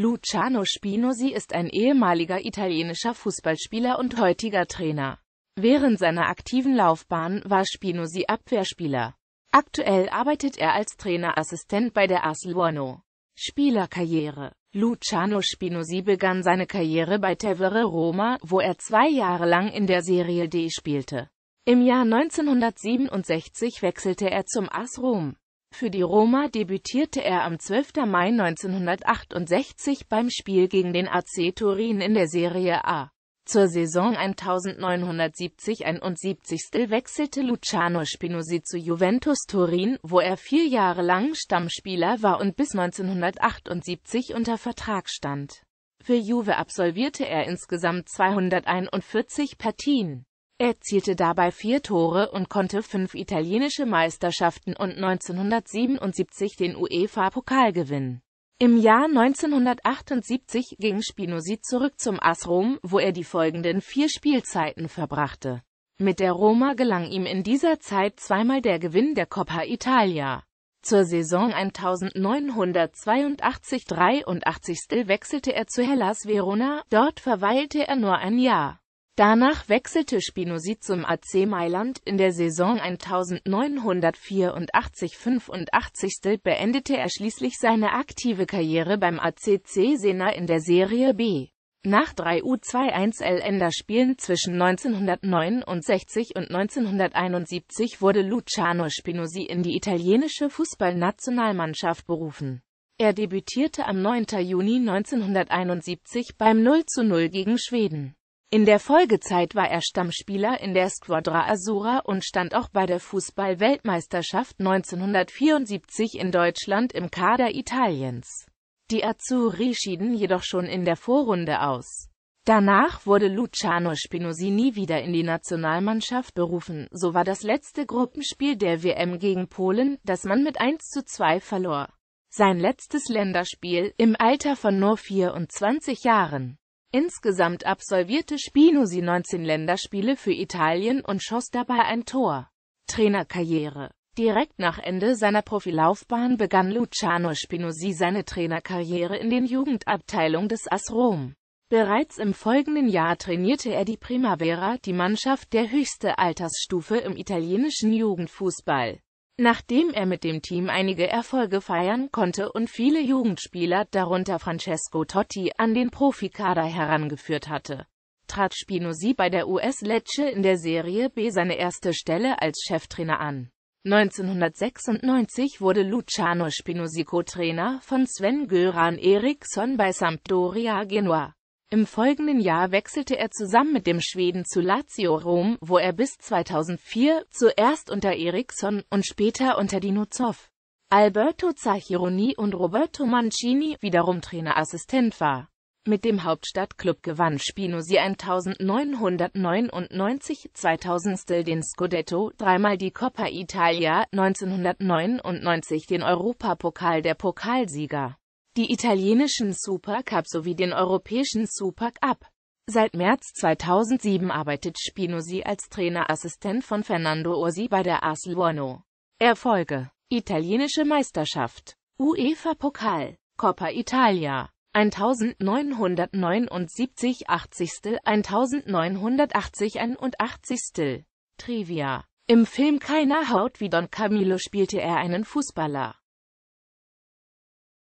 Luciano Spinosi ist ein ehemaliger italienischer Fußballspieler und heutiger Trainer. Während seiner aktiven Laufbahn war Spinosi Abwehrspieler. Aktuell arbeitet er als Trainerassistent bei der AS Luano. Spielerkarriere Luciano Spinosi begann seine Karriere bei Tevere Roma, wo er zwei Jahre lang in der Serie D spielte. Im Jahr 1967 wechselte er zum AS Rom. Für die Roma debütierte er am 12. Mai 1968 beim Spiel gegen den AC Turin in der Serie A. Zur Saison 1970-71 wechselte Luciano Spinosi zu Juventus Turin, wo er vier Jahre lang Stammspieler war und bis 1978 unter Vertrag stand. Für Juve absolvierte er insgesamt 241 Partien. Er zielte dabei vier Tore und konnte fünf italienische Meisterschaften und 1977 den UEFA-Pokal gewinnen. Im Jahr 1978 ging Spinozzi zurück zum AS Rom, wo er die folgenden vier Spielzeiten verbrachte. Mit der Roma gelang ihm in dieser Zeit zweimal der Gewinn der Coppa Italia. Zur Saison 1982-83 wechselte er zu Hellas Verona, dort verweilte er nur ein Jahr. Danach wechselte Spinosi zum AC Mailand, in der Saison 1984-85 beendete er schließlich seine aktive Karriere beim ACC Sena in der Serie B. Nach drei U21-Länderspielen zwischen 1969 und 1971 wurde Luciano Spinosi in die italienische Fußballnationalmannschaft berufen. Er debütierte am 9. Juni 1971 beim 0 0 gegen Schweden. In der Folgezeit war er Stammspieler in der Squadra Azura und stand auch bei der Fußball-Weltmeisterschaft 1974 in Deutschland im Kader Italiens. Die Azzurri schieden jedoch schon in der Vorrunde aus. Danach wurde Luciano Spinozzi nie wieder in die Nationalmannschaft berufen, so war das letzte Gruppenspiel der WM gegen Polen, das man mit 1 zu 2 verlor. Sein letztes Länderspiel, im Alter von nur 24 Jahren. Insgesamt absolvierte Spinosi 19 Länderspiele für Italien und schoss dabei ein Tor. Trainerkarriere Direkt nach Ende seiner Profilaufbahn begann Luciano Spinosi seine Trainerkarriere in den Jugendabteilungen des AS Rom. Bereits im folgenden Jahr trainierte er die Primavera, die Mannschaft der höchste Altersstufe im italienischen Jugendfußball. Nachdem er mit dem Team einige Erfolge feiern konnte und viele Jugendspieler, darunter Francesco Totti, an den Profikader herangeführt hatte, trat Spinozzi bei der US Lecce in der Serie B seine erste Stelle als Cheftrainer an. 1996 wurde Luciano Spinozzi Co-Trainer von Sven-Göran Eriksson bei Sampdoria Genua. Im folgenden Jahr wechselte er zusammen mit dem Schweden zu Lazio Rom, wo er bis 2004 zuerst unter Eriksson und später unter Dino Zoff, Alberto Zachironi und Roberto Mancini wiederum Trainerassistent war. Mit dem Hauptstadtklub gewann Spinozzi 1999 2000 den Scudetto, dreimal die Coppa Italia, 1999 den Europapokal der Pokalsieger die italienischen Supercup sowie den europäischen Supercup. Seit März 2007 arbeitet Spinosi als Trainerassistent von Fernando Orsi bei der AS Livorno. Erfolge Italienische Meisterschaft UEFA-Pokal Coppa Italia 1979 80. 1980 81. Trivia Im Film Keiner Haut wie Don Camillo spielte er einen Fußballer.